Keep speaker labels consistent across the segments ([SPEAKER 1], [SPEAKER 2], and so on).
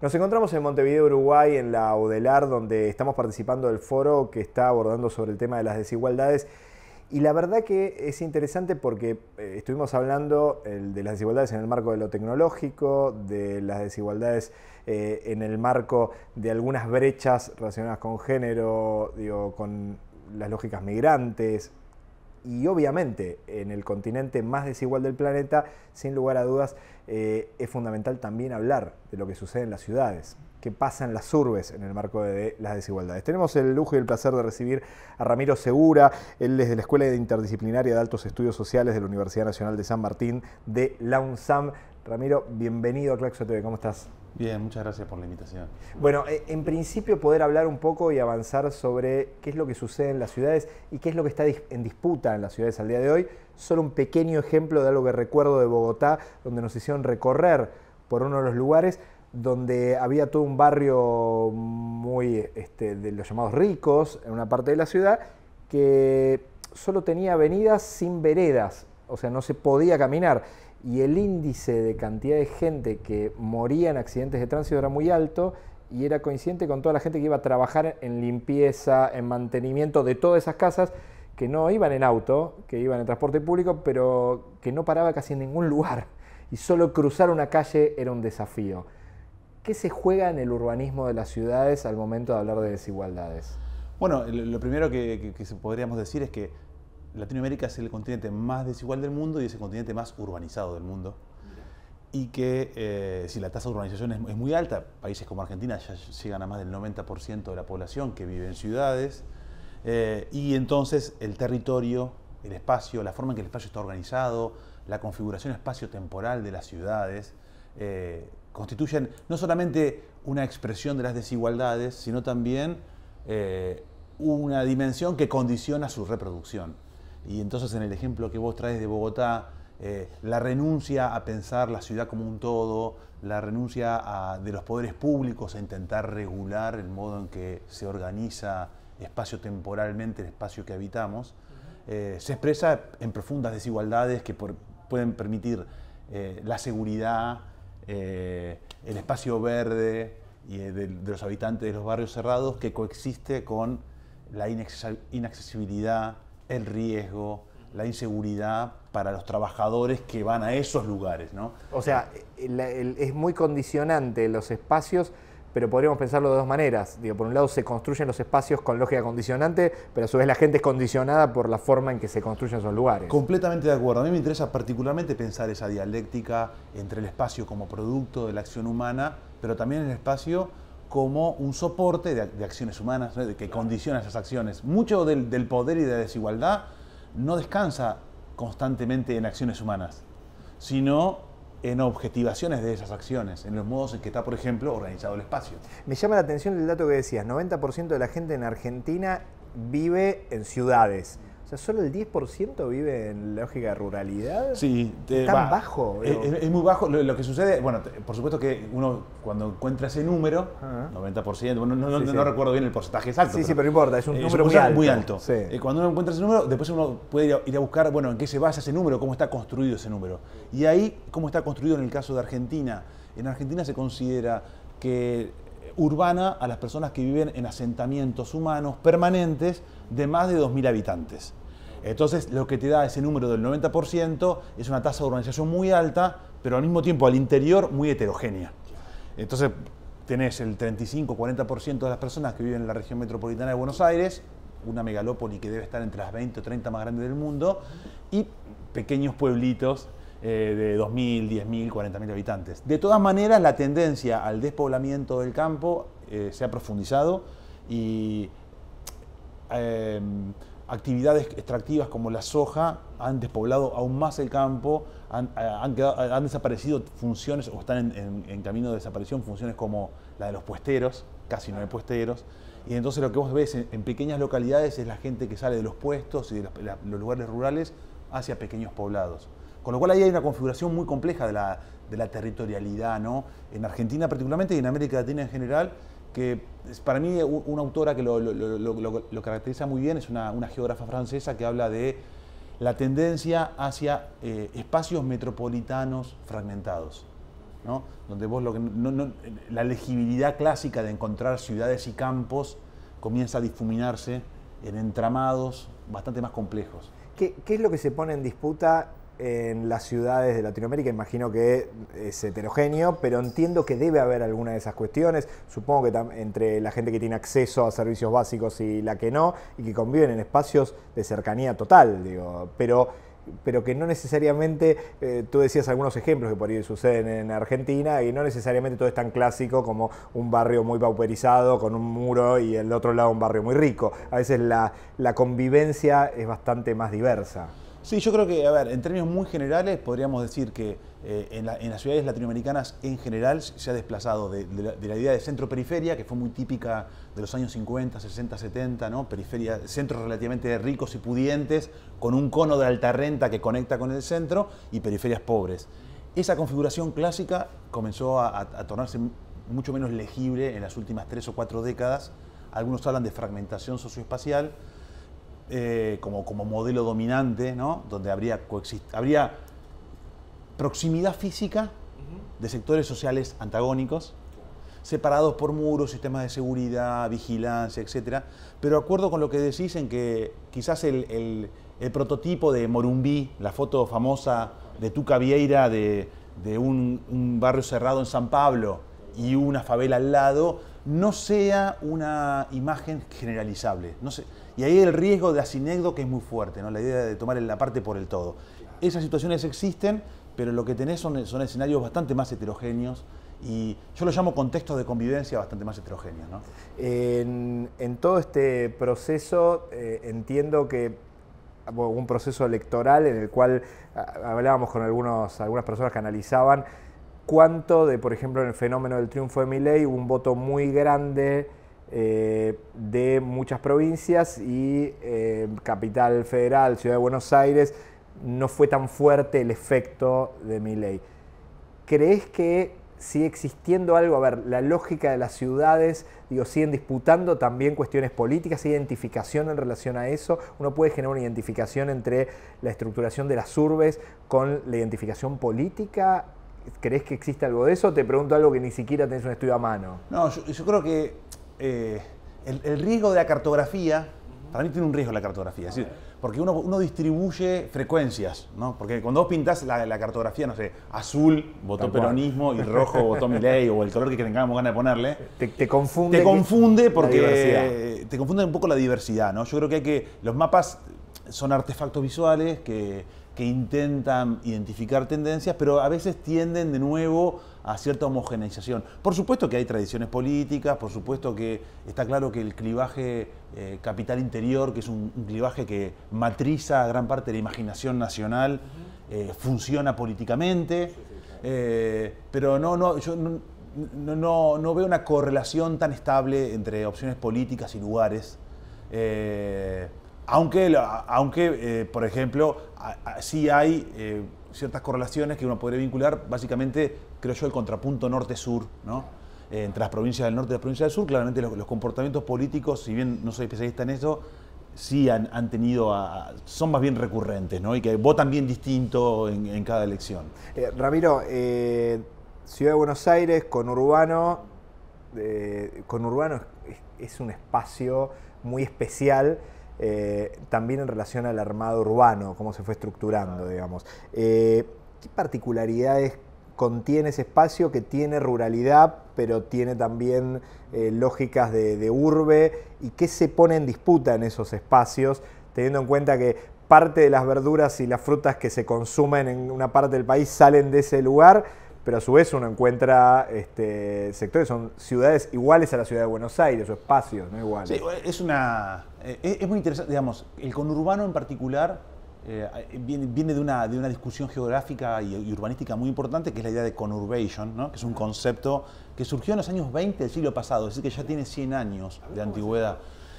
[SPEAKER 1] Nos encontramos en Montevideo, Uruguay, en la Odelar, donde estamos participando del foro que está abordando sobre el tema de las desigualdades. Y la verdad que es interesante porque eh, estuvimos hablando de las desigualdades en el marco de lo tecnológico, de las desigualdades eh, en el marco de algunas brechas relacionadas con género, con las lógicas migrantes, y obviamente en el continente más desigual del planeta, sin lugar a dudas, eh, es fundamental también hablar de lo que sucede en las ciudades, qué pasa en las urbes en el marco de las desigualdades. Tenemos el lujo y el placer de recibir a Ramiro Segura, él desde la Escuela Interdisciplinaria de Altos Estudios Sociales de la Universidad Nacional de San Martín de la UNSAM. Ramiro, bienvenido a Claxo TV, ¿cómo estás?
[SPEAKER 2] Bien, muchas gracias por la invitación.
[SPEAKER 1] Bueno, eh, en principio poder hablar un poco y avanzar sobre qué es lo que sucede en las ciudades y qué es lo que está en disputa en las ciudades al día de hoy. Solo un pequeño ejemplo de algo que recuerdo de Bogotá, donde nos hicieron recorrer por uno de los lugares donde había todo un barrio muy este, de los llamados ricos en una parte de la ciudad que solo tenía avenidas sin veredas, o sea, no se podía caminar y el índice de cantidad de gente que moría en accidentes de tránsito era muy alto y era coincidente con toda la gente que iba a trabajar en limpieza, en mantenimiento de todas esas casas, que no iban en auto, que iban en transporte público, pero que no paraba casi en ningún lugar. Y solo cruzar una calle era un desafío. ¿Qué se juega en el urbanismo de las ciudades al momento de hablar de desigualdades?
[SPEAKER 2] Bueno, lo primero que, podríamos decir es que Latinoamérica es el continente más desigual del mundo y es el continente más urbanizado del mundo. Y que eh, si la tasa de urbanización es, muy alta, países como Argentina ya llegan a más del 90% de la población que vive en ciudades, eh, y entonces el territorio, el espacio, la forma en que el espacio está organizado, la configuración espacio-temporal de las ciudades, eh, constituyen no solamente una expresión de las desigualdades, sino también una dimensión que condiciona su reproducción. Y entonces en el ejemplo que vos traes de Bogotá, eh, la renuncia a pensar la ciudad como un todo, la renuncia de los poderes públicos a intentar regular el modo en que se organiza espacio-temporalmente el espacio que habitamos, eh, se expresa en profundas desigualdades que pueden permitir eh, la seguridad, el espacio verde y, de los habitantes de los barrios cerrados que coexiste con la inaccesibilidad, el riesgo, la inseguridad para los trabajadores que van a esos lugares, ¿no? O sea, es muy condicionante los
[SPEAKER 1] espacios, pero podríamos pensarlo de dos maneras. por un lado se construyen los espacios con lógica condicionante,
[SPEAKER 2] pero a su vez la gente es condicionada por la forma en que se construyen esos lugares. Completamente de acuerdo. A mí me interesa particularmente pensar esa dialéctica entre el espacio como producto de la acción humana, pero también el espacio como un soporte de, acciones humanas, que condiciona esas acciones. Mucho del, del, poder y de la desigualdad no descansa constantemente en acciones humanas, sino en objetivaciones de esas acciones, en los modos en que está, por ejemplo, organizado el espacio. Me llama la atención el dato que decías, 90% de la gente en Argentina
[SPEAKER 1] vive en ciudades. O sea, solo el 10% vive en la lógica de ruralidad. Sí,
[SPEAKER 2] tan bajo. Es, muy bajo. Lo, que sucede, bueno, por supuesto que uno cuando encuentra ese número, 90%, bueno, no, recuerdo bien el porcentaje exacto. Sí, sí, pero no importa, es un número muy alto. Eh, cuando uno encuentra ese número, después uno puede ir ir a, buscar, bueno, en qué se basa ese número, cómo está construido ese número. Y ahí, cómo está construido en el caso de Argentina. En Argentina se considera que eh, urbana a las personas que viven en asentamientos humanos permanentes de más de 2.000 habitantes. Entonces, lo que te da ese número del 90% es una tasa de urbanización muy alta, pero al mismo tiempo al interior muy heterogénea. Entonces, tenés el 35-40% de las personas que viven en la región metropolitana de Buenos Aires, una megalópoli que debe estar entre las 20 o 30 más grandes del mundo, y pequeños pueblitos eh, de 2.000, 10.000, 40.000 habitantes. De todas maneras, la tendencia al despoblamiento del campo eh, se ha profundizado y em, actividades extractivas como la soja han despoblado aún más el campo, han, eh, eh, han, desaparecido funciones o están en, camino de desaparición funciones como la de los puesteros, casi no hay puesteros. Y entonces lo que vos ves en, pequeñas localidades es la gente que sale de los puestos y de los, lugares rurales hacia pequeños poblados. Con lo cual ahí hay una configuración muy compleja de la, de la territorialidad, ¿no? En Argentina particularmente y en América Latina en general, que para mí una autora que lo, caracteriza muy bien es una, geógrafa francesa que habla de la tendencia hacia eh, espacios metropolitanos fragmentados, donde vos lo que la legibilidad clásica de encontrar ciudades y campos comienza a difuminarse en entramados bastante más complejos.
[SPEAKER 1] ¿Qué, ¿Qué, es lo que se pone en disputa en las ciudades de Latinoamérica, imagino que es heterogéneo, pero entiendo que debe haber alguna de esas cuestiones. Supongo que entre la gente que tiene acceso a servicios básicos y la que no, y que conviven en espacios de cercanía total, digo, pero, que no necesariamente, eh, tú decías algunos ejemplos que por ahí suceden en Argentina, y no necesariamente todo es tan clásico como un barrio muy pauperizado con un muro y el otro lado un barrio muy rico. A veces la convivencia es bastante más diversa.
[SPEAKER 2] Sí, yo creo que, a ver, en términos muy generales podríamos decir que eh, en, las ciudades latinoamericanas en general se ha desplazado de, la, idea de centro-periferia, que fue muy típica de los años 50, 60, 70, ¿no? Periferia, centros relativamente ricos y pudientes, con un cono de alta renta que conecta con el centro, y periferias pobres. Esa configuración clásica comenzó a tornarse mucho menos legible en las últimas tres o cuatro décadas. Algunos hablan de fragmentación socioespacial, eh, como, modelo dominante, ¿no? donde habría, habría proximidad física de sectores sociales antagónicos, separados por muros, sistemas de seguridad, vigilancia, etc. Pero acuerdo con lo que decís en que quizás el, prototipo de Morumbí, la foto famosa de Tuca Vieira de, un, un, barrio cerrado en San Pablo y una favela al lado, no sea una imagen generalizable. No sé, y ahí el riesgo de asinegdo que es muy fuerte, ¿no? la idea de tomar la parte por el todo. Esas situaciones existen, pero lo que tenés son, escenarios bastante más heterogéneos y yo lo llamo contextos de convivencia bastante más heterogéneos.
[SPEAKER 1] En, todo este proceso eh, entiendo que hubo un proceso electoral en el cual ah, hablábamos con algunos, algunas personas que analizaban cuánto de, por ejemplo, en el fenómeno del triunfo de hubo un voto muy grande eh, de muchas provincias y eh, Capital Federal, Ciudad de Buenos Aires, no fue tan fuerte el efecto de mi ley. ¿Crees que sigue existiendo algo? A ver, la lógica de las ciudades, digo, siguen disputando también cuestiones políticas, identificación en relación a eso. Uno puede generar una identificación entre la estructuración de las urbes con la identificación política. ¿Crees que existe algo de eso? Te pregunto algo que ni siquiera tenés un estudio a
[SPEAKER 2] mano. No, yo creo que eh, el, riesgo de la cartografía, para mí tiene un riesgo la cartografía, porque uno, uno, distribuye frecuencias, ¿no? Porque cuando vos pintás la, cartografía, no sé, azul votó peronismo y rojo votó ley o el color que tengamos ganas de ponerle. Te, confunde. Te confunde porque te confunde un poco la diversidad, ¿no? Yo creo que que. Los mapas son artefactos visuales que, que intentan identificar tendencias, pero a veces tienden de nuevo a cierta homogeneización. Por supuesto que hay tradiciones políticas, por supuesto que está claro que el clivaje eh, capital interior, que es un, clivaje que matriza a gran parte de la imaginación nacional, eh, funciona políticamente, eh, pero no, no, yo no, veo una correlación tan estable entre opciones políticas y lugares. aunque, aunque por ejemplo, sí hay ciertas correlaciones que uno podría vincular, básicamente, creo yo, el contrapunto norte-sur, ¿no? Eh, entre las provincias del norte y las provincias del sur, claramente los, comportamientos políticos, si bien no soy especialista en eso, sí han, tenido, son más bien recurrentes, ¿no? Y que votan bien distinto en, cada elección.
[SPEAKER 1] Eh, Ramiro, eh, Ciudad de Buenos Aires, con Urbano, con Urbano es un espacio muy especial eh, también en relación al armado urbano, cómo se fue estructurando, digamos. Eh, ¿Qué particularidades contiene ese espacio que tiene ruralidad, pero tiene también eh, lógicas de urbe? ¿Y qué se pone en disputa en esos espacios, teniendo en cuenta que parte de las verduras y las frutas que se consumen en una parte del país salen de ese lugar? pero a su vez uno encuentra este, sectores, son ciudades iguales a la ciudad de Buenos Aires o espacios, no iguales. Sí,
[SPEAKER 2] es, una, eh, es, muy interesante, digamos, el conurbano en particular eh, viene, de, una, de, una, discusión geográfica y, urbanística muy importante, que es la idea de conurbation, que es un concepto que surgió en los años 20 del siglo pasado, es decir, que ya tiene 100 años de antigüedad.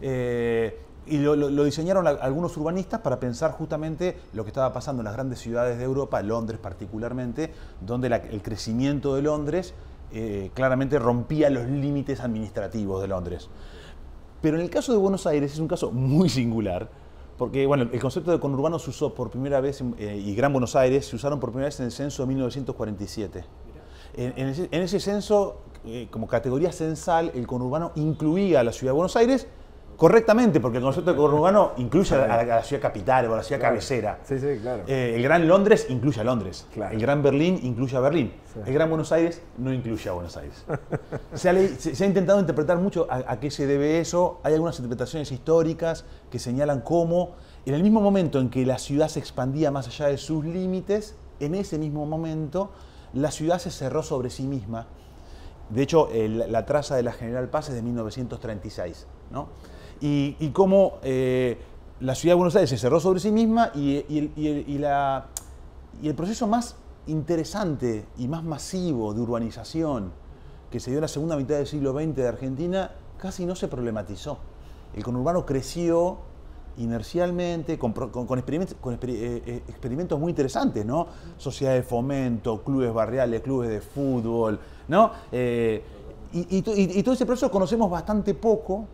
[SPEAKER 2] Eh, y lo, diseñaron algunos urbanistas para pensar justamente lo que estaba pasando en las grandes ciudades de Europa, Londres particularmente, donde el crecimiento de Londres eh, claramente rompía los límites administrativos de Londres. Pero en el caso de Buenos Aires es un caso muy singular, porque bueno, el concepto de conurbano se usó por primera vez, eh, y Gran Buenos Aires se usaron por primera vez en el censo de 1947. En, ese, censo, eh, como categoría censal, el conurbano incluía a la ciudad de Buenos Aires Correctamente, porque el concepto de conurbano incluye a, la, ciudad capital o a la ciudad cabecera. Sí, sí, claro. Eh, el Gran Londres incluye a Londres. El Gran Berlín incluye a Berlín. El Gran Buenos Aires no incluye a Buenos Aires. se, ha, intentado interpretar mucho a, qué se debe eso. Hay algunas interpretaciones históricas que señalan cómo, en el mismo momento en que la ciudad se expandía más allá de sus límites, en ese mismo momento la ciudad se cerró sobre sí misma. De hecho, la traza de la General Paz es de 1936. ¿no? y, cómo eh, la ciudad de Buenos Aires se cerró sobre sí misma y, el, proceso más interesante y más masivo de urbanización que se dio en la segunda mitad del siglo XX de Argentina casi no se problematizó. El conurbano creció inercialmente, con, eh, eh, experimentos, muy interesantes, ¿no? Sociedades de fomento, clubes barriales, clubes de fútbol, ¿no? y, y, todo ese proceso conocemos bastante poco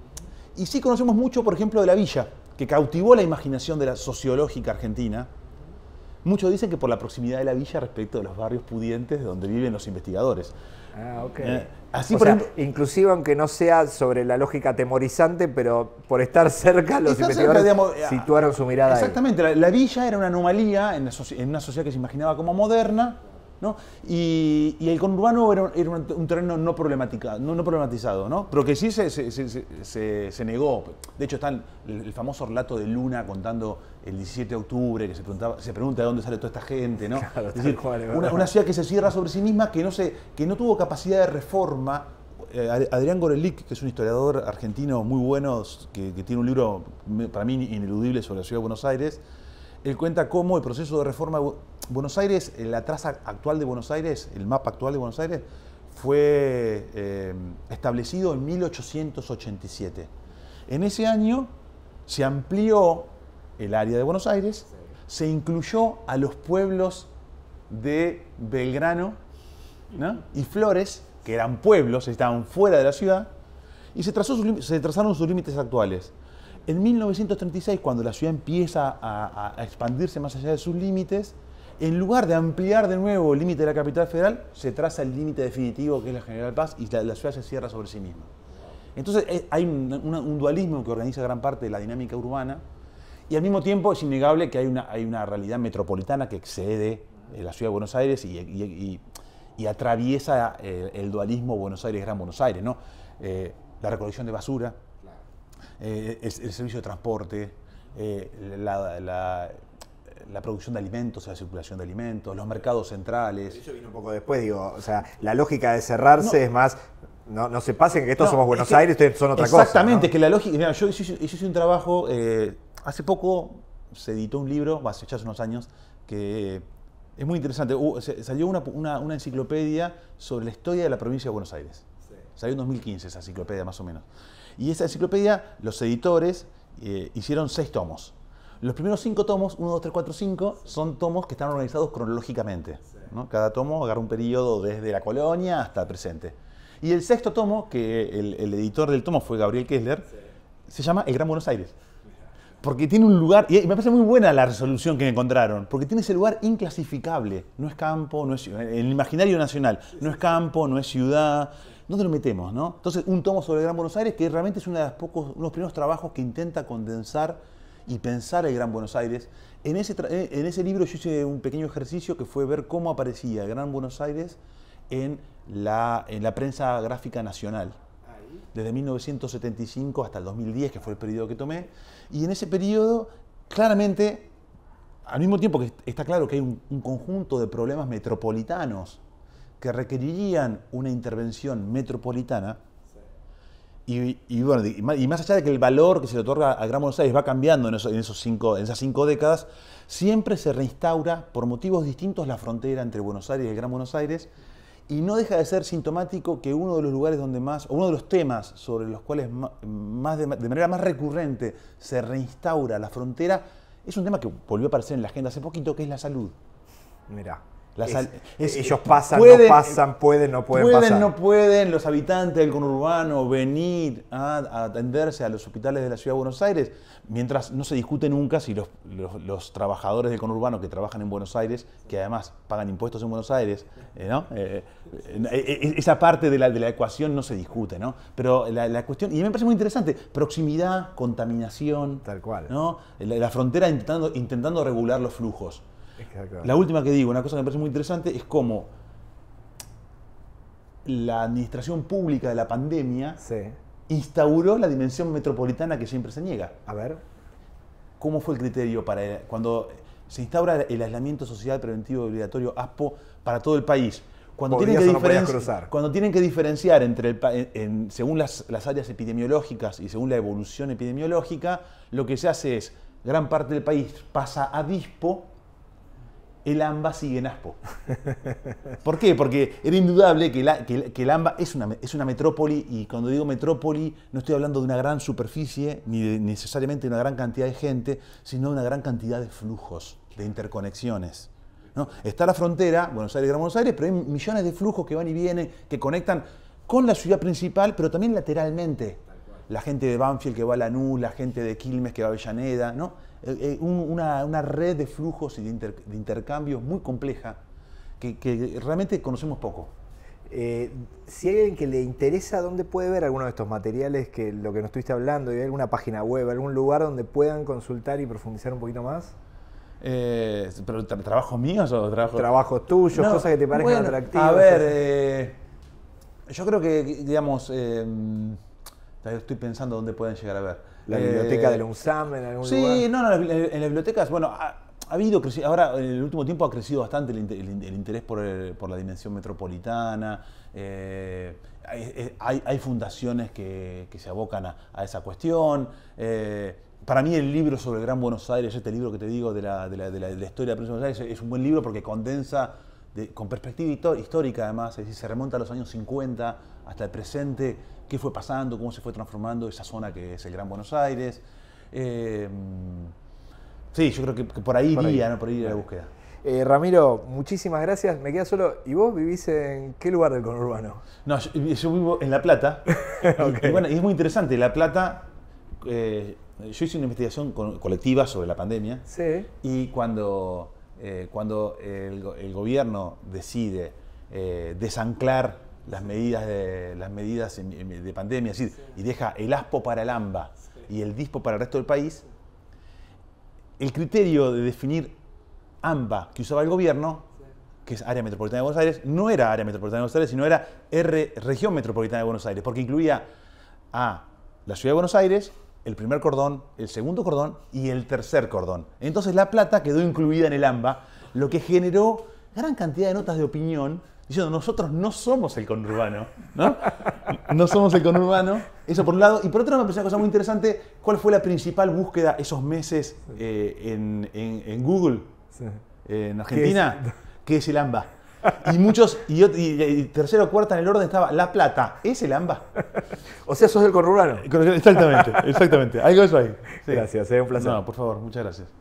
[SPEAKER 2] y sí conocemos mucho, por ejemplo, de la villa, que cautivó la imaginación de la sociológica argentina. Muchos dicen que por la proximidad de la villa respecto de los barrios pudientes donde viven los investigadores. Ah, ok. Eh, así,
[SPEAKER 1] inclusive aunque no sea sobre la lógica temorizante, pero por estar cerca los investigadores eh, situaron su mirada.
[SPEAKER 2] Exactamente, La, villa era una anomalía en una sociedad que se imaginaba como moderna, y, el conurbano era, un, terreno no, no, problematizado, ¿no? pero que sí se, negó. De hecho, está el, famoso relato de Luna contando el 17 de octubre, que se, preguntaba, se pregunta de dónde sale toda esta gente. ¿no? una, ciudad que se cierra sobre sí misma, que no, que no tuvo capacidad de reforma. Eh, Adrián Gorelick, que es un historiador argentino muy bueno, que, que tiene un libro para mí ineludible sobre la ciudad de Buenos Aires, él cuenta cómo el proceso de reforma Buenos Aires, la traza actual de Buenos Aires, el mapa actual de Buenos Aires, fue eh, establecido en 1887. En ese año se amplió el área de Buenos Aires, se incluyó a los pueblos de Belgrano y Flores, que eran pueblos, estaban fuera de la ciudad, y se, trazaron sus límites actuales. En 1936, cuando la ciudad empieza a expandirse más allá de sus límites, en lugar de ampliar de nuevo el límite de la capital federal, se traza el límite definitivo que es la General Paz y la, ciudad se cierra sobre sí misma. Entonces eh, hay un, dualismo que organiza gran parte de la dinámica urbana y al mismo tiempo es innegable que hay una, realidad metropolitana que excede eh, la ciudad de Buenos Aires y, atraviesa eh, el, dualismo Buenos Aires-Gran Buenos Aires. ¿no? la recolección de basura, el, servicio de transporte, la la producción de alimentos, la circulación de alimentos, los mercados centrales. Eso vino un poco después, digo, o sea, la lógica de
[SPEAKER 1] cerrarse es más, no, se pasen que estos somos Buenos Aires, ustedes son otra cosa. Exactamente,
[SPEAKER 2] es que la lógica, mira, yo, hice, un trabajo, eh, hace poco se editó un libro, hace ya unos años, que es muy interesante, salió una, enciclopedia sobre la historia de la provincia de Buenos Aires. Salió en 2015 esa enciclopedia más o menos. Y esa enciclopedia, los editores eh, hicieron seis tomos. Los primeros cinco tomos, uno, 2, 3, cuatro, cinco, son tomos que están organizados cronológicamente. Cada tomo agarra un periodo desde la colonia hasta el presente. Y el sexto tomo, que el, editor del tomo fue Gabriel Kessler, se llama El Gran Buenos Aires. Porque tiene un lugar, y me parece muy buena la resolución que encontraron, porque tiene ese lugar inclasificable. No es campo, no es ciudad. El imaginario nacional, no es campo, no es ciudad. ¿Dónde lo metemos, Entonces, un tomo sobre el Gran Buenos Aires, que realmente es uno de los, pocos, unos primeros trabajos que intenta condensar y pensar el Gran Buenos Aires. En ese, eh, en ese libro yo hice un pequeño ejercicio que fue ver cómo aparecía el Gran Buenos Aires en la, en la prensa gráfica nacional desde 1975 hasta el 2010, que fue el periodo que tomé. Y en ese periodo, claramente, al mismo tiempo que está claro que hay un, un, conjunto de problemas metropolitanos que requerirían una intervención metropolitana, y, bueno, y más allá de que el valor que se le otorga al Gran Buenos Aires va cambiando en, esos cinco, en esas cinco décadas, siempre se reinstaura por motivos distintos la frontera entre Buenos Aires y el Gran Buenos Aires. Y no deja de ser sintomático que uno de los lugares donde más, o uno de los temas sobre los cuales más de, manera más recurrente se reinstaura la frontera, es un tema que volvió a aparecer en la agenda hace poquito, que es la salud. Mirá,
[SPEAKER 1] eh, ellos pasan, no eh, pasan, pueden, no pueden, pasar. Pueden,
[SPEAKER 2] no pueden los habitantes del conurbano venir a, atenderse a los hospitales de la Ciudad de Buenos Aires, mientras no se discute nunca si los, trabajadores del conurbano que trabajan en Buenos Aires, que además pagan impuestos en Buenos Aires, eh, esa parte de la, de la, ecuación no se discute, ¿no? Pero la, la, cuestión, y me parece muy interesante, proximidad, contaminación. Tal cual. ¿no? La, frontera intentando, intentando regular los flujos. La última que digo, una cosa que me parece muy interesante, es cómo la administración pública de la pandemia instauró la dimensión metropolitana que siempre se niega. A ver. ¿Cómo fue el criterio para cuando se instaura el aislamiento social preventivo obligatorio ASPO para todo el país? Cuando tienen, que cuando tienen, que diferenciar entre según las, las, áreas epidemiológicas y según la evolución epidemiológica, lo que se hace es gran parte del país pasa a dispo el AMBA sigue en ASPO. ¿Por qué? Porque era indudable que, el AMBA es una, es una, metrópoli y cuando digo metrópoli no estoy hablando de una gran superficie ni necesariamente de una gran cantidad de gente, sino de una gran cantidad de flujos, de interconexiones. ¿no? Está la frontera, Buenos Aires, Gran Buenos Aires, pero hay millones de flujos que van y vienen, que conectan con la ciudad principal, pero también lateralmente la gente de Banfield que va a Lanús, la gente de Quilmes que va a Avellaneda, ¿no? Eh, eh, una, red de flujos y de, intercambios muy compleja que, realmente conocemos poco. Eh, si hay alguien que le interesa,
[SPEAKER 1] ¿dónde puede ver alguno de estos materiales que lo que nos estuviste hablando? ¿Hay alguna página web, algún lugar donde puedan consultar y profundizar un poquito más?
[SPEAKER 2] ¿Pero trabajos míos o trabajos? Trabajos tuyos, cosas que te parezcan atractivas. A ver, yo creo que, digamos, Estoy pensando dónde pueden llegar a ver. La biblioteca eh, de la UNSAM en algún sí, lugar. Sí, no, no, en las bibliotecas, bueno, ha, habido, ahora en el último tiempo ha crecido bastante el, interés por, la dimensión metropolitana. Eh, eh, hay, fundaciones que, se abocan a, esa cuestión. para mí el libro sobre el Gran Buenos Aires, este libro que te digo de la, de la, historia de Buenos Aires, es un buen libro porque condensa, con perspectiva histórica además, es decir, se remonta a los años 50 hasta el presente, qué fue pasando, cómo se fue transformando esa zona que es el Gran Buenos Aires. Eh, sí, yo creo que, por ahí por ahí iría la búsqueda. Eh, Ramiro, muchísimas gracias. Me queda solo. ¿Y vos vivís en qué lugar del conurbano? No, yo, vivo en La Plata. y, es muy interesante. La Plata. Eh, yo hice una investigación colectiva sobre la pandemia. Sí. Y cuando, cuando el, gobierno decide desanclar las medidas de, las medidas de pandemia, y deja el ASPO para el AMBA y el DISPO para el resto del país, el criterio de definir AMBA que usaba el gobierno, que es área metropolitana de Buenos Aires, no era área metropolitana de Buenos Aires, sino era R, región metropolitana de Buenos Aires, porque incluía a la ciudad de Buenos Aires, el primer cordón, el segundo cordón y el tercer cordón. Entonces La Plata quedó incluida en el AMBA, lo que generó gran cantidad de notas de opinión diciendo, nosotros no somos el conurbano, ¿no? No somos el conurbano, eso por un lado. Y por otro lado me parece una cosa muy interesante, ¿cuál fue la principal búsqueda esos meses eh, en, Google, en Argentina? ¿Qué es? el AMBA? Y muchos, y, y, tercero cuarta en el orden estaba La Plata, ¿es el AMBA? O sea, sos el conurbano.
[SPEAKER 1] Exactamente, exactamente. Algo eso ahí. Gracias, eh, un placer. No,
[SPEAKER 2] por favor, muchas gracias.